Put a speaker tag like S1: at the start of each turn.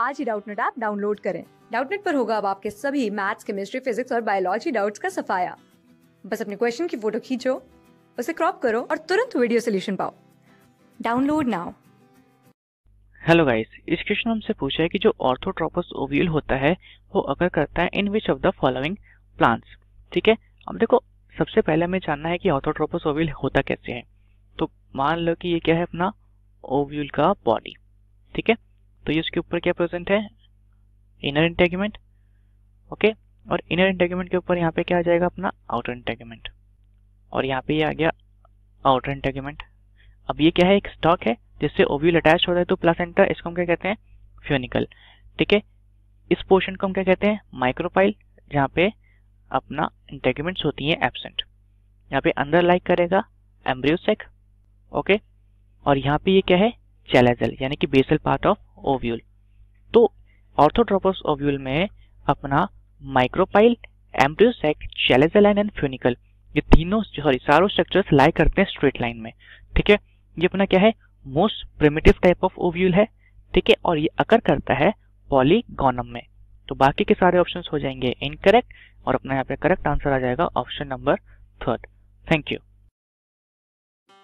S1: आज ही Doubtnut app download करें डाउटनेट पर होगा अब आपके सभी मैथ्स केमिस्ट्री फिजिक्स और बायोलॉजी डाउट्स का सफाया बस अपने क्वेश्चन की फोटो खींचो उसे क्रॉप करो और तुरंत वीडियो सोल्यूशन पाओ डाउनलोड नाउ
S2: हेलो गाइस इस क्वेश्चन हमसे पूछा है कि जो ऑर्थोट्रोपस ओव्यूल होता है वो अगर करता है in which of the following plants ठीक है अब देखो सबसे पहले हमें जानना है कि ऑर्थोट्रोपस ओव्यूल होता कैसे है तो मान लो कि ये क्या है अपना ओव्यूल का बॉडी ठीक है तो ये उसके ऊपर क्या प्रेजेंट है इनर इंटेगमेंट ओके और इनर इंटेगमेंट के ऊपर यहाँ पे क्या आ जाएगा अपना आउटर इंटेगमेंट और यहाँ पे ये आ गया आउटर इंटेगमेंट अब ये क्या है एक स्टॉक है जिससे ओव्यूल अटैच हो रहा है तो एंटर इसको हम क्या कहते हैं फ्यूनिकल ठीक है इस पोर्शन को हम क्या कहते हैं माइक्रोपाइल जहाँ पे अपना इंटेगमेंट्स होती हैं एबसेंट यहाँ पे अंदर लाइक करेगा एम्ब्रियोसेक ओके और यहाँ पे ये क्या है चैलेजल यानी कि बेसल पार्ट ऑफ ओव्यूल तो ऑर्थोड्रोपस ओव्यूल में अपना micropyle embryo sac chalazal line and funicle ये तीनों सॉरी सारो स्ट्रक्चर्स लाई करते हैं स्ट्रेट लाइन में ठीक है ये अपना क्या है most primitive type of ovule है ठीक है और ये अकर करता है पॉलीगोनम में तो बाकी के सारे ऑप्शंस हो जाएंगे इनकरेक्ट और अपना यहाँ पे करेक्ट आंसर आ जाएगा option number third thank you